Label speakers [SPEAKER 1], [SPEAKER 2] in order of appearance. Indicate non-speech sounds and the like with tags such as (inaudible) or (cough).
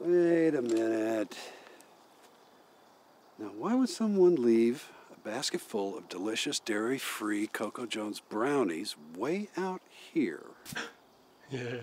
[SPEAKER 1] Wait a minute. Now, why would someone leave a basket full of delicious dairy free Coco Jones brownies way out here?
[SPEAKER 2] (laughs) yeah.